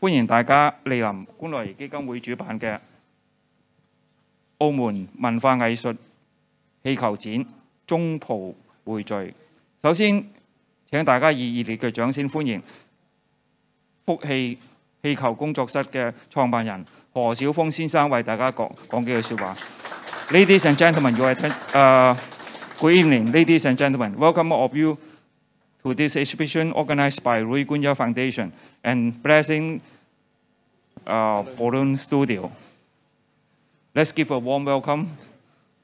欢迎大家莅临观來基金会主办嘅澳门文化艺术气球展中葡汇聚。首先，请大家以热烈嘅掌声欢迎福气气球工作室嘅创办人何小峰先生为大家讲讲几句说话。Ladies and gentlemen, 我系 u 诶，Good evening, ladies and gentlemen. Welcome all of you. to this exhibition organized by Rui Gunya Foundation and Blessing uh, Balloon Studio. Let's give a warm welcome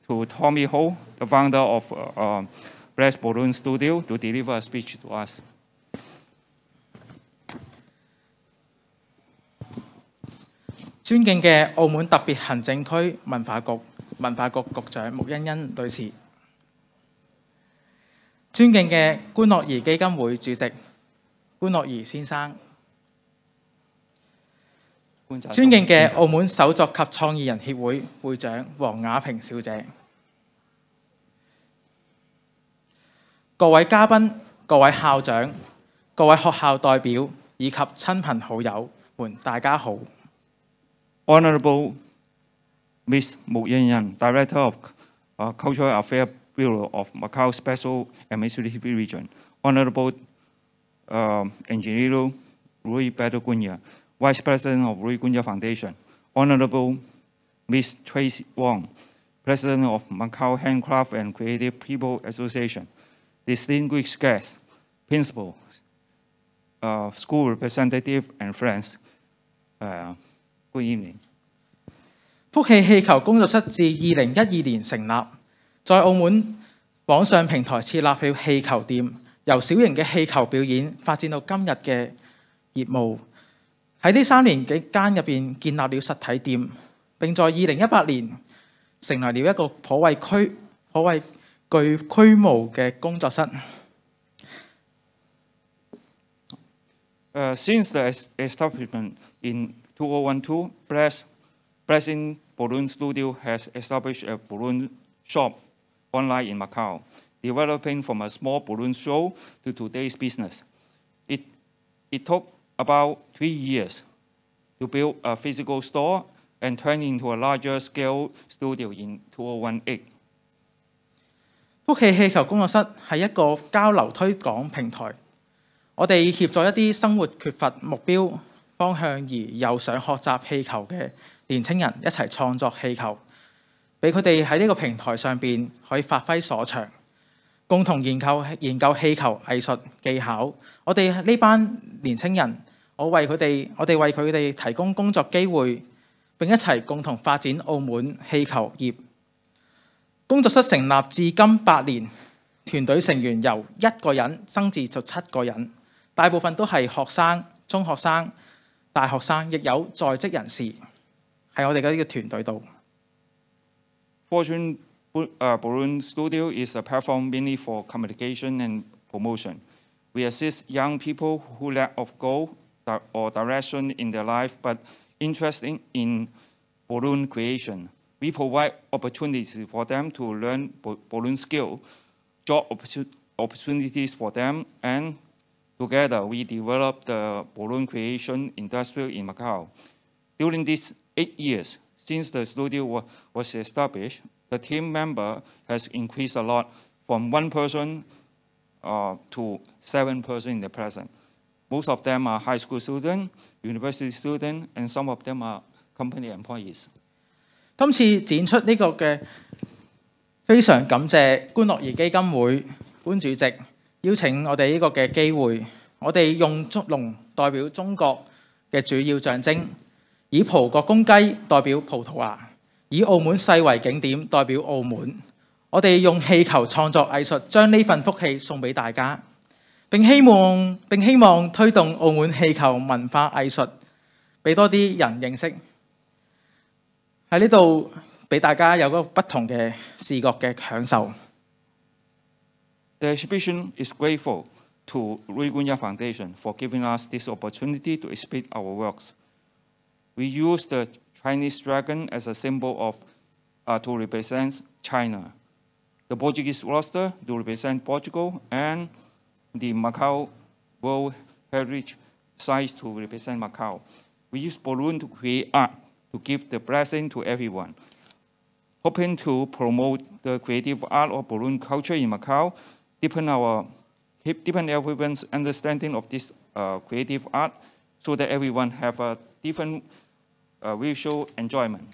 to Tommy Ho, the founder of uh, uh Bless Balloon Studio, to deliver a speech to us. 尊敬嘅澳門特別行政區文化局文化局局長穆欣欣女士。尊敬嘅官乐怡基金会主席官乐怡先生，尊敬嘅澳门手作及创意人协会会长黄雅萍小姐，各位嘉宾、各位校长、各位学校代表以及亲朋好友们，大家好。Honorable Miss Mu y i n y a n Director of Cultural Affairs. Bureau of Macau Special Administrative Region, Honorable um, Engineer Rui Bedogunya, Vice President of Rui Gunya Foundation, Honorable Ms. Tracy Wong, President of Macau Handcraft and Creative People Association, distinguished guests, Principal, uh, school representative and friends. Uh, good evening. 福氣氣球工作室自二零一二年成立。在澳門網上平台設立了氣球店，由小型嘅氣球表演發展到今日嘅業務。喺呢三年幾間入边建立了實體店，並在二零一八年成立了一個頗為区颇为具规模嘅工作室。誒，since the establishment in 2012, Blessing Balloon Studio has established a balloon shop. online in Macau, developing from a small balloon show to today's business, it it took about three years to build a physical store and turn into a larger scale studio in 2018。福氣氣球工作室係一個交流推廣平台，我哋協助一啲生活缺乏目標方向而又想學習氣球嘅年青人一齊創作氣球。俾佢哋喺呢個平台上邊可以發揮所長，共同研究研究氣球藝術技巧。我哋呢班年青人，我為佢哋，我哋為佢哋提供工作機會，並一齊共同發展澳門氣球業。工作室成立至今八年，團隊成員由一個人增至就七個人，大部分都係學生、中學生、大學生，亦有在職人士喺我哋嘅呢個團隊度。Fortune uh, Balloon Studio is a platform mainly for communication and promotion. We assist young people who lack of goal or direction in their life, but interested in balloon creation. We provide opportunities for them to learn balloon skill, job opportunities for them, and together we develop the balloon creation industry in Macau. During these eight years, Since the s t u d i o was established, the team member has increased a lot from one person to seven person in the present. Most of them are high school students, university students, and some of them are company employees. 今次展出呢個嘅，非常感謝官樂儿基金會官主席邀請我哋呢個嘅機會。我哋用竹龍代表中國嘅主要象徵。以葡国公鸡代表葡萄牙，以澳门世为景点代表澳门。我哋用气球创作艺术，将呢份福气送俾大家，并希望并希望推动澳门气球文化艺术，俾多啲人认识。喺呢度俾大家有個不同嘅視覺嘅享受。The exhibition is grateful to r u i g u n Yiu Foundation for giving us this opportunity to exhibit our works. We use the Chinese dragon as a symbol of uh, to represent China, the Portuguese rooster to represent Portugal, and the Macau World Heritage Site to represent Macau. We use balloon to create art to give the blessing to everyone. Hoping to promote the creative art of balloon culture in Macau, deepen our deepen everyone's understanding of this uh, creative art so that everyone have a different 誒 Visual Enjoyment。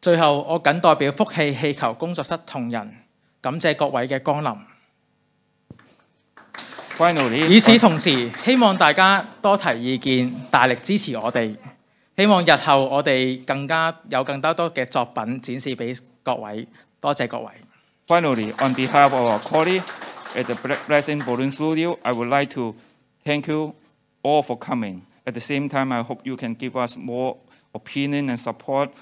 最后，我仅代表福气气球工作室同仁感谢各位嘅光臨。与此同时，希望大家多提意见，大力支持我哋。希望日后我哋更加有更加多嘅作品展示俾各位。多谢各位。Finally, on behalf of our corey l at the Black r e s s i n g Balloon Studio, I would like to thank you all for coming. At the same time, I hope you can give us more opinion and support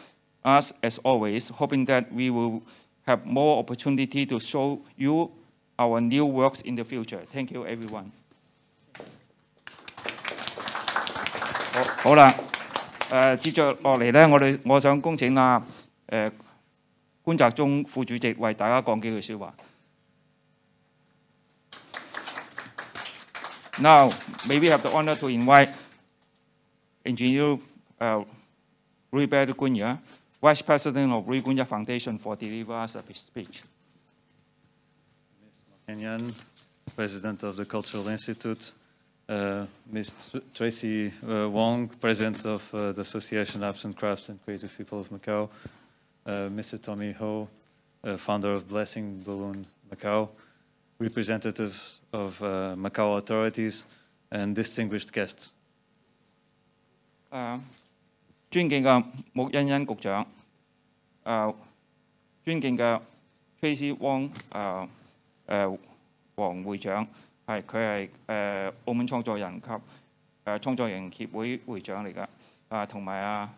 us as always, hoping that we will have more opportunity to show you our new works in the future. Thank you, everyone. 好啦，誒、接着落嚟咧，我哋我想恭請啊誒、官澤中副主席為大家講幾句説話。Now, may we have the honor to invite engineer uh, Rui Berguña, Vice President of Rui Guña Foundation, for delivering us a speech. Ms. Martinian, President of the Cultural Institute, uh, Ms. Tracy uh, Wong, President of uh, the Association Arts and Crafts and Creative People of Macau, uh, Mr. Tommy Ho, uh, founder of Blessing Balloon Macau, representatives of uh, Macau authorities, and distinguished guests. 誒尊敬嘅穆欣欣局長，誒尊敬嘅 Tracy Wong，誒誒黃會長，係佢係誒澳門創作人及誒創作人協會會長嚟㗎，啊同埋啊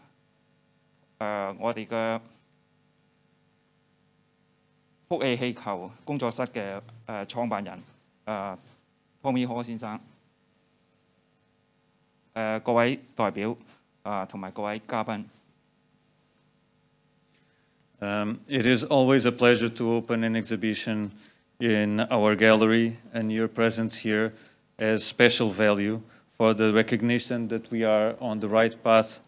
誒我哋嘅福氣氣球工作室嘅誒創辦人誒潘米可先生。it is always a pleasure to open an exhibition in our gallery, and your presence here has special value for the recognition that we are on the right path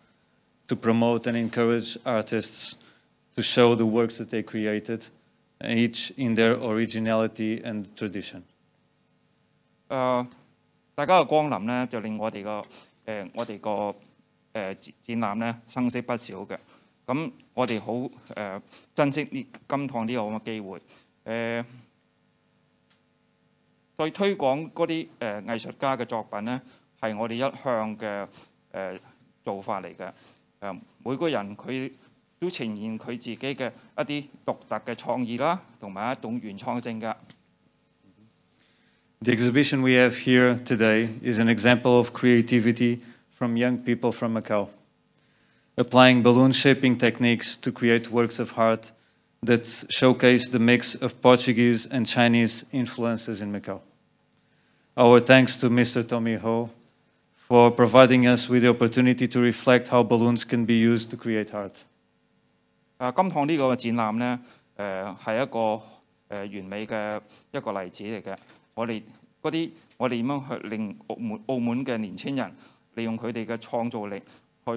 to promote and encourage artists to show the works that they created, each in their originality and tradition. 誒、uh, 誒，我哋個誒展覽咧，生色不少嘅。咁我哋好誒珍惜呢金趟呢個機會。誒，對推廣嗰啲誒藝術家嘅作品咧，係我哋一向嘅誒做法嚟嘅。誒，每個人佢都呈現佢自己嘅一啲獨特嘅創意啦，同埋一種原創性嘅。The exhibition we have here today is an example of creativity from young people from Macau, applying balloon shaping techniques to create works of art that showcase the mix of Portuguese and Chinese influences in Macau. Our thanks to Mr. Tommy Ho for providing us with the opportunity to reflect how balloons can be used to create art. 啊，金趟呢個展覽呢，誒、呃、係一個誒、呃、完美嘅一個例子嚟嘅。我哋嗰啲，我哋點樣去令澳門澳門嘅年青人利用佢哋嘅創造力去，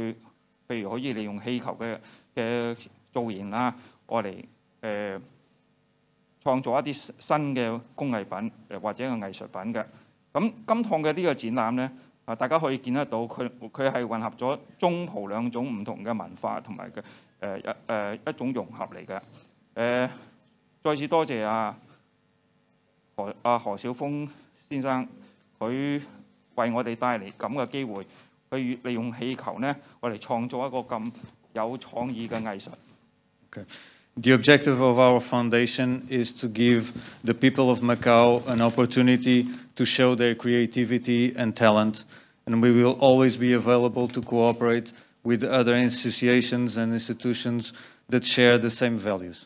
譬如可以利用氣球嘅嘅造型啦，我嚟誒創造一啲新嘅工藝品，誒或者嘅藝術品嘅。咁今趟嘅呢個展覽咧，啊大家可以見得到，佢佢係混合咗中葡兩種唔同嘅文化同埋嘅誒誒一種融合嚟嘅。誒，再次多謝啊！The objective of our foundation is to give the people of Macau an opportunity to show their creativity and talent, and we will always be available to cooperate with other associations and institutions that share the same values.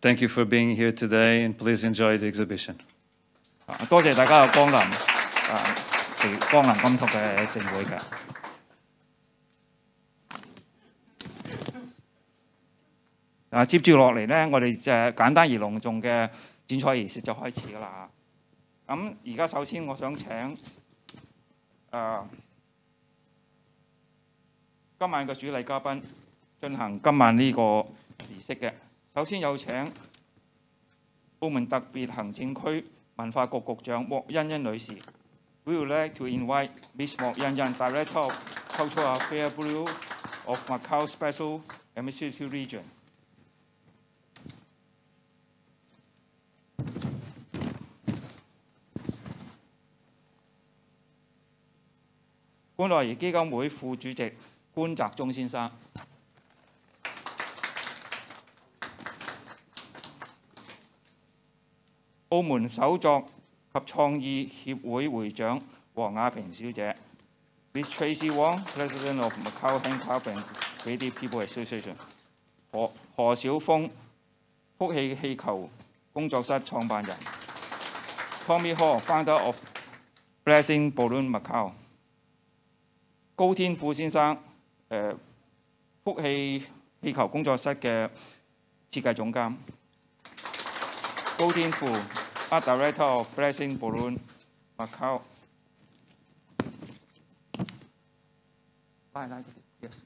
Thank you for being here today, and please enjoy the exhibition. 多謝大家嘅光臨，啊，光臨金曲嘅盛会。嘅。啊，接住落嚟呢，我哋就簡單而隆重嘅剪彩儀式就開始噶啦。咁而家首先我想請，今晚嘅主禮嘉賓進行今晚呢個儀式嘅。首先有請澳門特別行政區文化局局長莫欣欣女士。We would like to invite Ms. Mo Yanyan, Director, Cultural Affairs Bureau of Macau Special Administrative Region。觀樂兒基金會副主席官澤忠先生。澳門手作及創意協會會長黃亞平小姐，Miss Tracy w o n g p r e s i d e n t of Macau hand carving，俾啲 people a s s o a t i o n 何何小峰，福氣氣球工作室創辦人，Tommy Ho，Founder of Blessing Balloon Macau。高天富先生，誒福氣氣球工作室嘅設計總監。Go Tin Fu, Art Director of Blessing Balloon, Macau. I like it. Yes.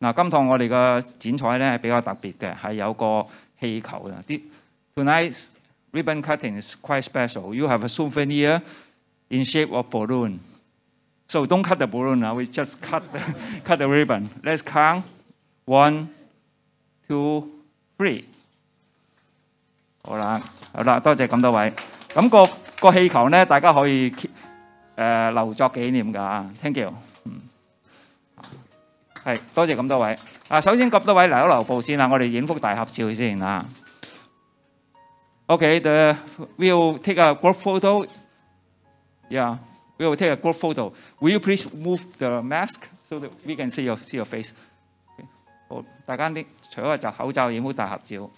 嗱，今趟我哋嘅剪彩咧係比較特別嘅，係有個氣球嘅。啲 tonight's ribbon cutting is quite special. You have a souvenir in shape of balloon. So don't cut the balloon now. We just cut the, cut the ribbon. Let's count. One, two, three，好啦，好啦，多谢咁多位。咁个个气球咧，大家可以誒留作紀念㗎。Thank you，嗯，係多謝咁多位。啊，首先咁多位嚟一留步先啦，我哋影幅大合照先啊。o k the we'll take a group photo. Yeah, we'll take a group photo. Will you please move the mask so that we can see your see your face? 大家啲除咗就口罩，影幅大合照。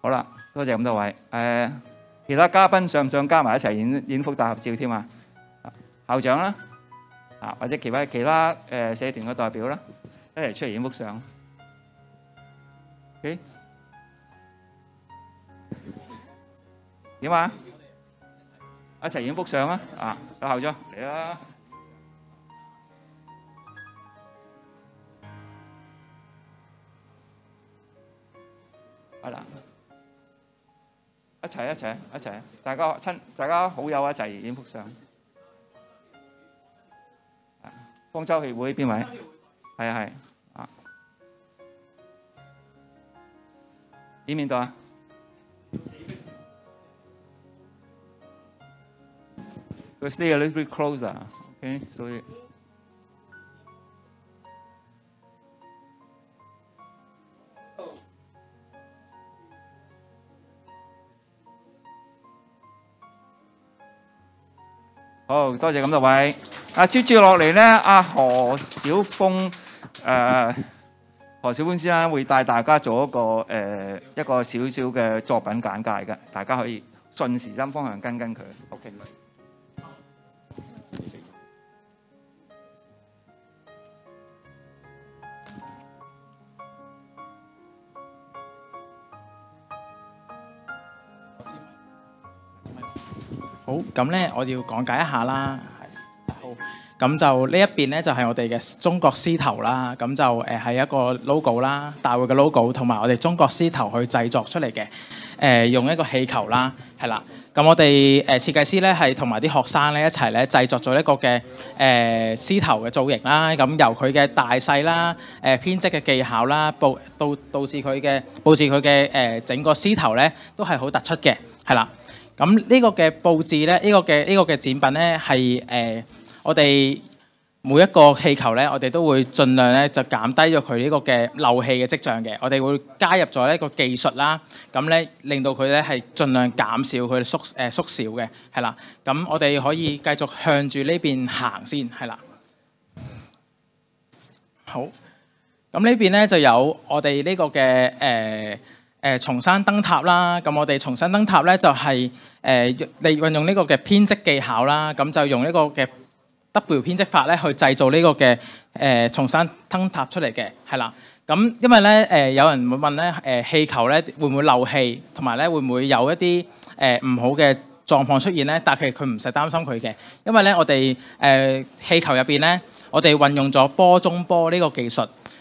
好啦，多谢咁多位。诶，其他嘉宾上唔上加埋一齐演演幅大合照添啊？校长啦，啊，或者其他其他诶社团嘅代表啦，一齐出嚟影幅相。诶。点啊！一齐影幅相啊！啊，校长嚟啦！系啦！一齐一齐一齐，大家亲，大家好友一齐影幅相。方舟协会边位？系啊系啊，啊！依面多啊！stay a little bit closer，OK，so 好，多謝咁多位。啊，接住落嚟咧，阿何小峰，誒何小峰先生會帶大家做一個誒一個小小嘅作品簡介嘅，大家可以順時針方向跟跟佢。OK。好，咁咧我要講解一下啦。好，咁就呢一邊咧就係我哋嘅中國獅頭啦。咁就誒係一個 logo 啦，大會嘅 logo 同埋我哋中國獅頭去製作出嚟嘅。誒用一個氣球啦，係啦。咁我哋誒設計師咧係同埋啲學生咧一齊咧製作咗一個嘅誒獅頭嘅造型啦。咁由佢嘅大細啦，誒編織嘅技巧啦，布到導致佢嘅導置佢嘅誒整個獅頭咧都係好突出嘅，係啦。咁呢個嘅佈置咧，呢個嘅呢個嘅展品咧係誒，我哋每一個氣球咧，我哋都會盡量咧就減低咗佢呢個嘅漏氣嘅跡象嘅。我哋會加入咗呢個技術啦，咁咧令到佢咧係盡量減少佢縮誒縮小嘅，係啦。咁我哋可以繼續向住呢邊行先，係啦。好，咁呢邊咧就有我哋呢個嘅誒。誒重山登塔啦，咁我哋重山登塔咧就係誒，你運用呢個嘅編織技巧啦，咁就用呢個嘅 W 編織法咧去製造呢個嘅誒重山登塔出嚟嘅，係啦。咁因為咧誒有人會問咧誒氣球咧會唔會漏氣，同埋咧會唔會有一啲誒唔好嘅狀況出現咧？但係佢唔使擔心佢嘅，因為咧我哋誒氣球入邊咧，我哋運用咗波中波呢個技術。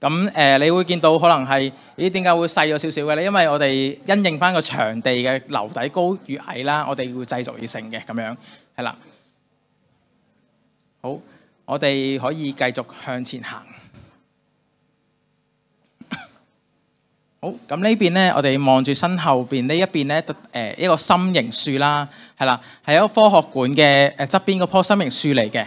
咁誒，你會見到可能係，咦？點解會細咗少少嘅咧？因為我哋因應翻個場地嘅樓底高與矮啦，我哋會製作而成嘅咁樣，係啦。好，我哋可以繼續向前行。好，咁呢邊咧，我哋望住身後邊呢一邊咧，誒一個心形樹啦，係啦，係一個科學館嘅誒側邊嗰棵心形樹嚟嘅。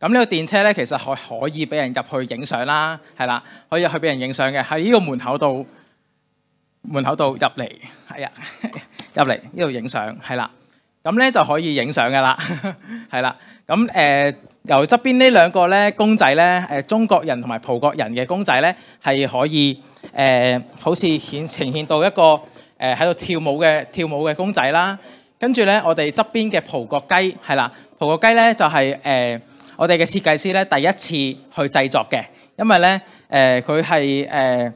咁呢个电车咧，其实可可以俾人入去影相啦，系啦，可以去俾人影相嘅，喺呢个门口度门口度入嚟，系啊，入嚟呢度影相，系啦，咁咧就可以影相噶啦，系 啦，咁诶由侧边呢两个咧公仔咧，诶中国人同埋葡国人嘅公仔咧系可以诶，好似显呈现到一个诶喺度跳舞嘅跳舞嘅公仔啦，跟住咧我哋侧边嘅葡国鸡系啦，葡国鸡咧就系诶。我哋嘅設計師咧，第一次去製作嘅，因為咧，誒佢係誒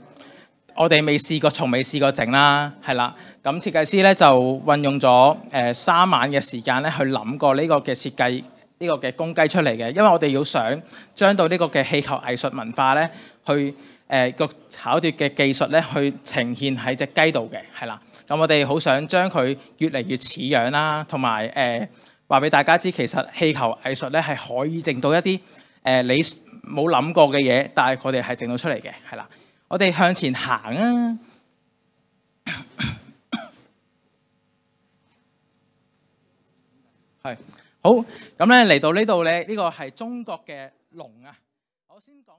我哋未試過，從未試過整啦，係啦。咁設計師咧就運用咗誒三晚嘅時間咧，去諗過呢個嘅設計，呢個嘅公雞出嚟嘅。因為我哋要想將到呢個嘅氣球藝術文化咧，去誒個考奪嘅技術咧，去呈現喺只雞度嘅，係啦。咁我哋好想將佢越嚟越似樣啦，同埋誒。話俾大家知，其實氣球藝術咧係可以整到一啲誒你冇諗過嘅嘢，但係佢哋係整到出嚟嘅，係啦。我哋向前行啊！係 好咁咧，嚟到呢度咧，呢個係中國嘅龍啊！我先講。